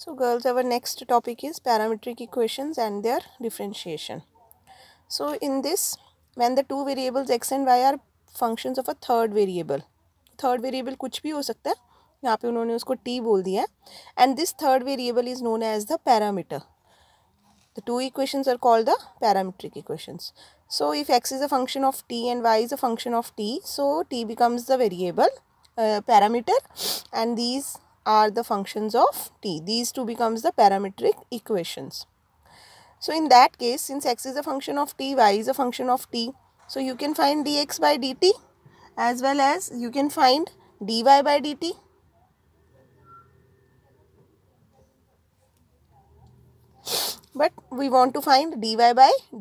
So girls, our next topic is parametric equations and their differentiation. So in this, when the two variables x and y are functions of a third variable, third variable कुछ भी हो सकता है यहाँ पे उन्होंने उसको t बोल दिया and this third variable is known as the parameter. The two equations are called the parametric equations. So if x is a function of t and y is a function of t, so t becomes the variable uh, parameter and these are the functions of t. These two becomes the parametric equations. So in that case, since x is a function of t, y is a function of t. So you can find dx by dt as well as you can find dy by dt. But we want to find dy by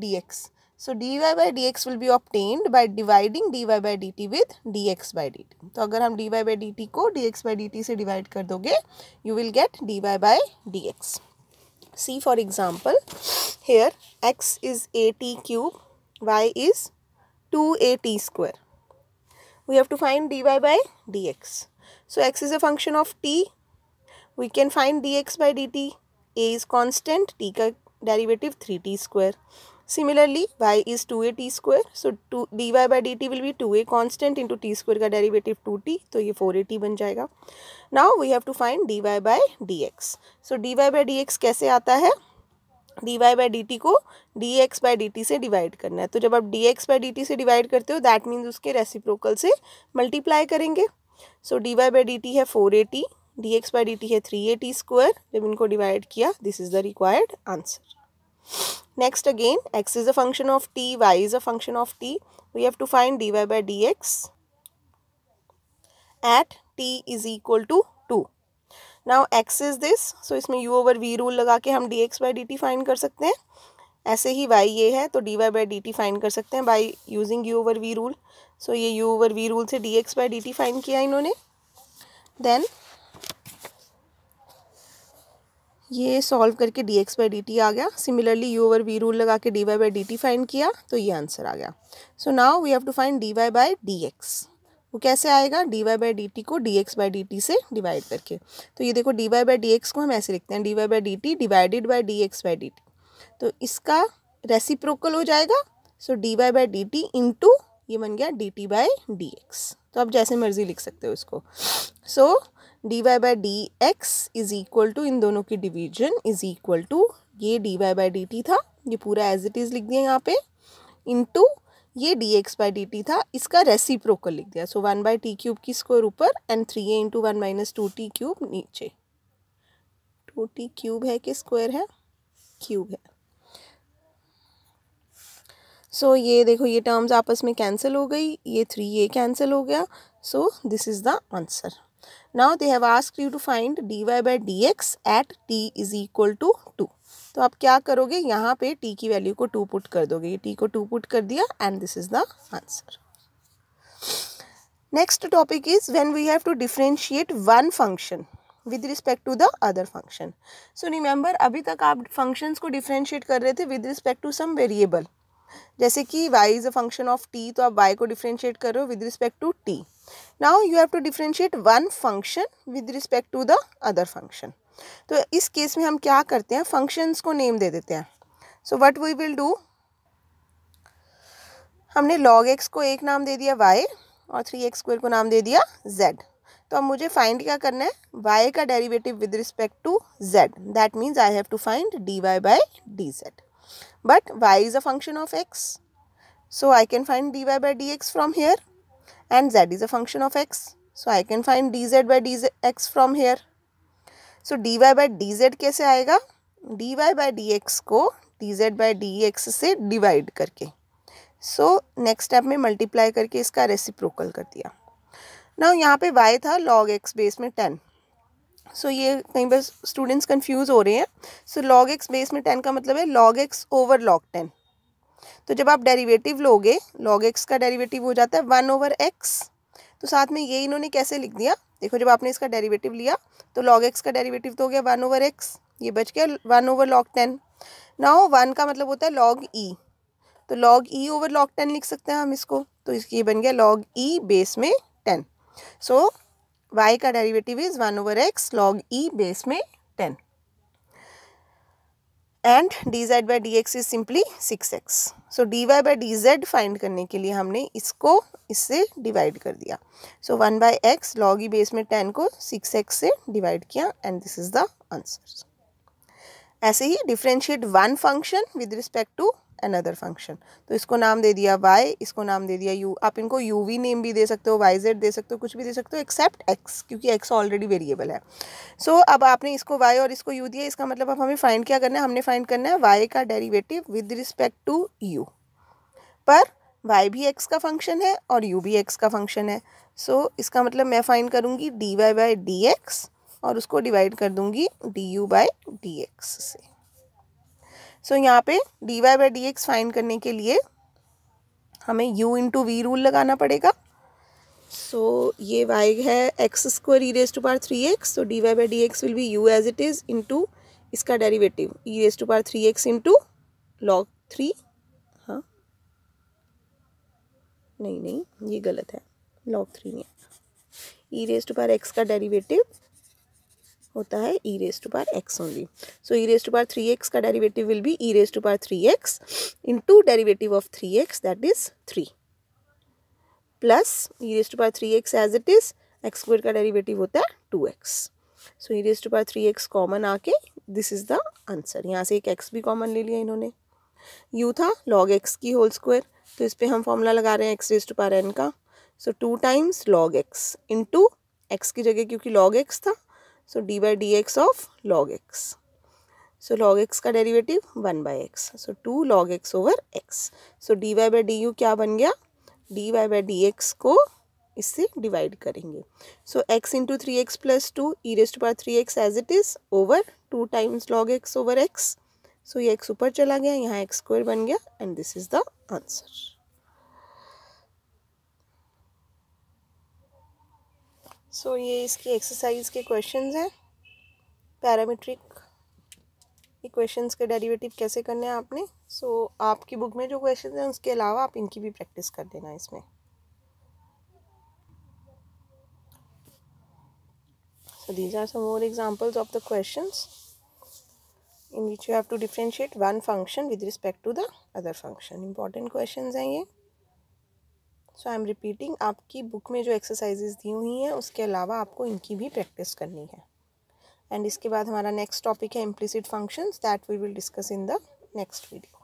dx. So dy by dx will be obtained by dividing dy by dt with dx by dt. तो अगर हम dy by dt को dx by dt से divide कर you will get dy by dx. See for example, here x is at cube, y is 2at square. We have to find dy by dx. So x is a function of t. We can find dx by dt. a is constant, t ka derivative 3t square. Similarly, y is 2a t square. So, two, dy by dt will be 2a constant into t square का derivative 2t. तो ये 4at बन जाएगा Now, we have to find dy by dx. So, dy by dx कैसे आता है d y by d t को d x by d t से डिवाइड करना है तो जब आप d x by d t से डिवाइड करते हो दैट मीन्स उसके रेसिप्रोकल से मल्टीप्लाई करेंगे so d y by d t है four a t d x by d t है थ्री ए टी स्क्वायर जब इनको डिवाइड किया this is the required answer next again x is a function of t y is a function of t we have to have d y by d x at t is equal to two now x is this so इसमें u over v rule लगा के हम d x by d t find कर सकते हैं ऐसे ही y ये है तो d y by d t find कर सकते हैं by using u over v rule सो ये यू ओवर वी रूल से d x by d t find किया इन्होंने देन ये सॉल्व करके d x by d t आ गया similarly u over v rule लगा के d y by d t find किया तो ये आंसर आ गया so now we have to find d y by d x वो कैसे आएगा d y by d t को d x by d t से डिवाइड करके तो ये देखो d y by d x को हम ऐसे लिखते हैं d y by d t divided by d x by d t तो इसका रेसिप्रोकल हो जाएगा so d y by d t into ये बन गया d t by d x तो आप जैसे मर्ज़ी लिख सकते हो इसको so d y by d x is equal to इन दोनों की डिवीजन इज़ इक्वल टू ये d y by d t था ये पूरा एज इट इज़ लिख दिया यहाँ पे टू ये d x by d t था इसका रेसिप्रोकल लिख दिया so one by t cube की स्क्वायर ऊपर and three a into one minus two t cube नीचे टू टी क्यूब है कि स्क्वायर है क्यूब है सो ये देखो ये टर्म्स आपस में कैंसिल हो गई ये थ्री ए कैंसिल हो गया so this is the answer now they have ask you to find d y by d x at t is equal to two तो आप क्या करोगे यहाँ पे टी की वैल्यू को टू पुट कर दोगे ये टी को टू पुट कर दिया and this is the answer next topic is when we have to differentiate one function with respect to the other function so remember अभी तक आप फंक्शंस को डिफ्रेंशिएट कर रहे थे with respect to some variable जैसे कि y is a function of t तो आप y को डिफ्रेंशिएट करो with respect to t now you have to differentiate one function with respect to the other function तो इस केस में हम क्या करते हैं फंक्शंस को नेम दे देते हैं so what we will do हमने log x को एक नाम दे दिया y और थ्री एक्स स्क्वेयर को नाम दे दिया z तो अब मुझे फाइंड क्या करना है y का derivative with respect to z that means I have to find dy by d z but y is a function of x. So I can find dy by dx from here and z is a function of x. So I can find dz by dx from here. So dy by dz kaise aayega dy by dx ko dz by dx se divide karke so next step में multiply करके इसका reciprocal कर दिया ना यहाँ पे y था log x base में टेन सो ये कहीं बस स्टूडेंट्स कंफ्यूज हो रहे हैं सो लॉग एक्स बेस में टेन का मतलब है log x over log ten तो जब आप डेरिवेटिव लोगे लॉग एक्स का डेरिवेटिव हो जाता है वन ओवर एक्स तो साथ में ये इन्होंने कैसे लिख दिया देखो जब आपने इसका डेरिवेटिव लिया तो लॉग एक्स का डेरिवेटिव तो हो गया वन ओवर एक्स ये बच गया वन ओवर लॉग टेन ना हो वन का मतलब होता है लॉग ई e। तो log e over log ten लिख सकते हैं हम इसको तो इसकी बन गया लॉग ई बेस में टेन सो so, y का derivative is one over x log e base में ten and d z by d x is simply six x so d y by d z find करने के लिए हमने इसको इससे divide कर दिया so one by x log e base में टेन को सिक्स एक्स से डिवाइड किया and this is the answer ऐसे ही differentiate one function with respect to another function तो इसको नाम दे दिया वाई इसको नाम दे दिया यू आप इनको यू वी नेम भी दे सकते हो वाई जेड दे सकते हो कुछ भी दे सकते हो एक्सेप्ट एक्स क्योंकि एक्स ऑलरेडी वेरिएबल है सो so, अब आपने इसको वाई और इसको यू दिया इसका मतलब अब हमें फाइंड क्या करना है हमने फाइंड करना है वाई का derivative with respect to u पर वाई भी एक्स का फंक्शन है और यू भी एक्स का फंक्शन है सो so, इसका मतलब मैं फाइंड करूँगी d y by d x और उसको डिवाइड कर दूँगी d u by d x से सो so, यहाँ पे d y by d x find करने के लिए हमें u इंटू वी रूल लगाना पड़ेगा सो so, ये वाई है x square e raise to power three x तो d y by d x will be u as it is into इसका derivative e raise to power three x into log three हाँ नहीं नहीं ये गलत है log three नहीं है e raise to power x का डेरिवेटिव होता है e raise to power x only so e raise to power three x का derivative will be e raise to power three x into derivative of three x that is three plus e raise to power three x as it is x square का derivative होता है two x so e raise to power three x common आके this is the answer यहाँ से एक x भी common ले लिया इन्होंने यू था लॉग एक्स की होल स्क्वायर तो इस पर हम फॉर्मूला लगा रहे हैं x raise to power n का so two times log x into x की जगह क्योंकि लॉग एक्स था so d by d x of log x so log x का derivative one by x so two log x over x so d y by d u क्या बन गया d y by d x को इससे divide करेंगे so x into three x plus two e raise to three x as it is over two times log x over x so ये x ऊपर चला गया यहाँ एक्स स्क्वायर बन गया and this is the answer so ये इसकी exercise के क्वेश्चन हैं पैरामीट्रिक क्वेश्चन के डेरिवेटिव कैसे करने हैं आपने सो so, आपकी बुक में जो क्वेश्चन हैं उसके अलावा आप इनकी भी प्रैक्टिस कर देना इसमें so these are some more examples of the questions in which you have to differentiate one function with respect to the other function important question हैं ये सो आई एम रिपीटिंग आपकी बुक में जो exercises दी हुई हैं उसके अलावा आपको इनकी भी प्रैक्टिस करनी है एंड इसके बाद हमारा नेक्स्ट टॉपिक है implicit functions that we will discuss in the next video